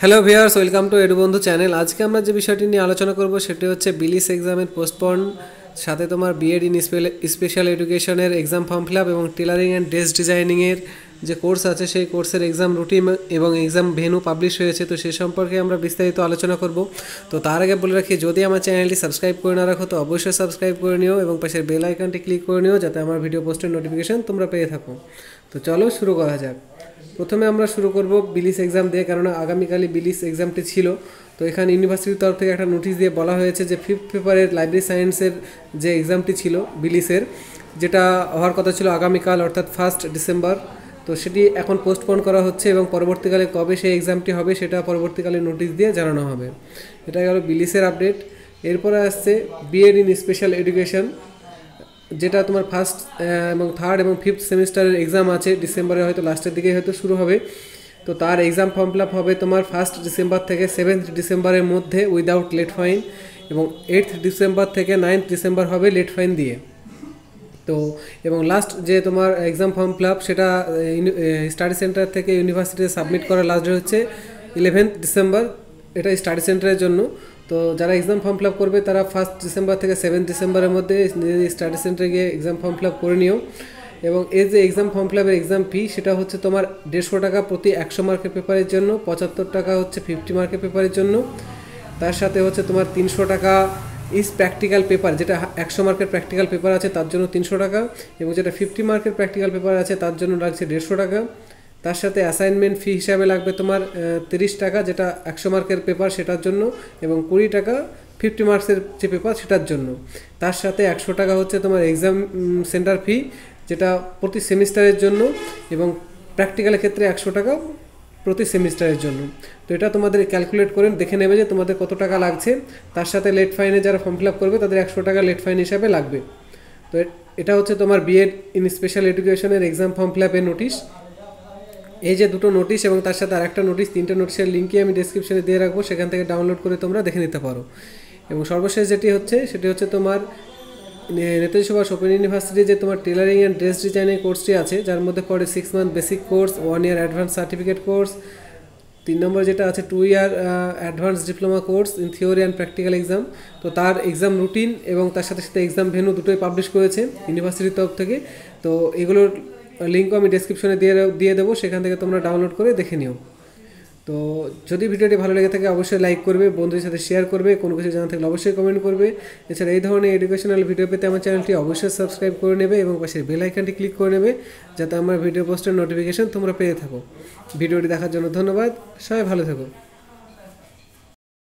hello viewers welcome to edu Bandhu channel আজকে আমরা যে বিষয়টি নিয়ে আলোচনা করব সেটি হচ্ছে বিলিস এক্সামের পোস্টপন সাথে তোমার বিএড ইন স্পেশাল এডুকেশনের এক্সাম ফর্ম ফিল আপ এবং টেলারিং অ্যান্ড ড্রেস ডিজাইনিংয়ের যে কোর্স আছে সেই কোর্সের এক্সাম রুটিন এবং এক্সাম ভেনু পাবলিশ হয়েছে তো সে সম্পর্কে আমরা বিস্তারিত আলোচনা করব তো তার আগে বলে রাখি যদি আমার চ্যানেলটি সাবস্ক্রাইব করে না রাখো তো অবশ্যই সাবস্ক্রাইব করে নিও এবং পাশের বেল আইকনটি ক্লিক করে নিও যাতে আমার ভিডিও পোস্টের নোটিফিকেশান তোমরা পেয়ে থাকো তো চলো শুরু করা যাক প্রথমে আমরা শুরু করব বিলিস এক্সাম দিয়ে কেননা আগামীকালই বিলিস এক্সামটি ছিল তো এখানে ইউনিভার্সিটির তরফ থেকে একটা নোটিশ দিয়ে বলা হয়েছে যে ফিফথ পেপারের লাইব্রেরি সায়েন্সের যে এক্সামটি ছিল বিলিসের যেটা হওয়ার কথা ছিল আগামীকাল অর্থাৎ ফার্স্ট ডিসেম্বর তো সেটি এখন পোস্টপোন করা হচ্ছে এবং পরবর্তীকালে কবে সেই এক্সামটি হবে সেটা পরবর্তীকালে নোটিশ দিয়ে জানানো হবে এটা গেল বিলিসের আপডেট এরপরে আসছে বিএড ইন স্পেশাল এডুকেশন যেটা তোমার ফার্স্ট এবং থার্ড এবং ফিফথ সেমিস্টারের এক্সাম আছে ডিসেম্বরে হয়তো লাস্টের দিকে হয়তো শুরু হবে তো তার এক্সাম ফর্ম ফিল হবে তোমার ফার্স্ট ডিসেম্বর থেকে সেভেন্থ ডিসেম্বরের মধ্যে উইদাউট লেট ফাইন এবং এইথ ডিসেম্বর থেকে নাইন্থ ডিসেম্বর হবে লেট ফাইন দিয়ে তো এবং লাস্ট যে তোমার এক্সাম ফর্ম ফিল সেটা স্টাডি সেন্টার থেকে ইউনিভার্সিটিতে সাবমিট করা লাস্ট হচ্ছে ইলেভেন্থ ডিসেম্বর এটা স্টাডি সেন্টারের জন্য তো যারা এক্সাম ফর্ম ফিল করবে তারা ফার্স্ট ডিসেম্বর থেকে সেভেন ডিসেম্বরের মধ্যে নিজেদের স্টাডি সেন্টারে গিয়ে এক্সাম ফর্ম ফিল করে নিও এবং এই যে এক্সাম ফর্ম আপের এক্সাম ফি সেটা হচ্ছে তোমার দেড়শো টাকা প্রতি একশো মার্কের পেপারের জন্য পঁচাত্তর টাকা হচ্ছে ফিফটি মার্কের পেপারের জন্য তার সাথে হচ্ছে তোমার তিনশো টাকা ইস প্র্যাকটিক্যাল পেপার যেটা একশো মার্কের প্র্যাকটিক্যাল পেপার আছে তার জন্য তিনশো টাকা এবং যেটা ফিফটি মার্কের প্র্যাকটিক্যাল পেপার আছে তার জন্য লাগছে দেড়শো টাকা তার সাথে অ্যাসাইনমেন্ট ফি হিসাবে লাগবে তোমার তিরিশ টাকা যেটা একশো মার্কের পেপার সেটার জন্য এবং কুড়ি টাকা ফিফটি মার্কসের যে পেপার সেটার জন্য তার সাথে একশো টাকা হচ্ছে তোমার এক্সাম সেন্টার ফি যেটা প্রতি সেমিস্টারের জন্য এবং প্র্যাকটিক্যালের ক্ষেত্রে একশো টাকা প্রতি সেমিস্টারের জন্য তো এটা তোমাদের ক্যালকুলেট করে দেখে নেবে যে তোমাদের কত টাকা লাগছে তার সাথে লেট ফাইনে যারা ফর্ম ফিল আপ করবে তাদের একশো টাকা লেট ফাইন হিসাবে লাগবে তো এটা হচ্ছে তোমার বিএড ইন স্পেশাল এডুকেশনের এক্সাম ফর্ম ফিল আপের নোটিশ এই যে দুটো নোটিশ এবং তার সাথে আরেকটা নোটিশ তিনটা নোটিশের লিঙ্কই আমি ডিসক্রিপশনে দিয়ে রাখবো সেখান থেকে ডাউনলোড করে তোমরা দেখে নিতে পারো এবং সর্বশেষ যেটি হচ্ছে সেটি হচ্ছে তোমার নেতাজি সুভাষ ওপেন ইউনিভার্সিটি যে তোমার টেলারিং অ্যান্ড ড্রেস ডিজাইনিং কোর্সটি আছে যার মধ্যে পড়ে six month basic course one year advance certificate course তিন নম্বর যেটা আছে two year advance diploma course in theory and practical exam তো তার এক্সাম রুটিন এবং তার সাথে সাথে এক্সাম ভেনু দুটোই পাবলিশ করেছে ইউনিভার্সিটির তরফ থেকে তো এগুলোর লিঙ্কও আমি ডিসক্রিপশনে দিয়ে দিয়ে দেবো সেখান থেকে তোমরা ডাউনলোড করে দেখে নিও তো যদি ভিডিওটি ভালো লেগে থাকে অবশ্যই লাইক করবে বন্ধুদের সাথে শেয়ার করবে কোনো কিছু জানা থাকলে অবশ্যই কমেন্ট করবে এছাড়া এই ধরনের এডুকেশনাল ভিডিও পেতে আমার চ্যানেলটি অবশ্যই সাবস্ক্রাইব করে নেবে এবং পাশে বেল আইকনটি ক্লিক করে নেবে যাতে আমার ভিডিও পোস্টের নোটিফিকেশন তোমরা পেয়ে থাকো ভিডিওটি দেখার জন্য ধন্যবাদ সবাই ভালো থাকো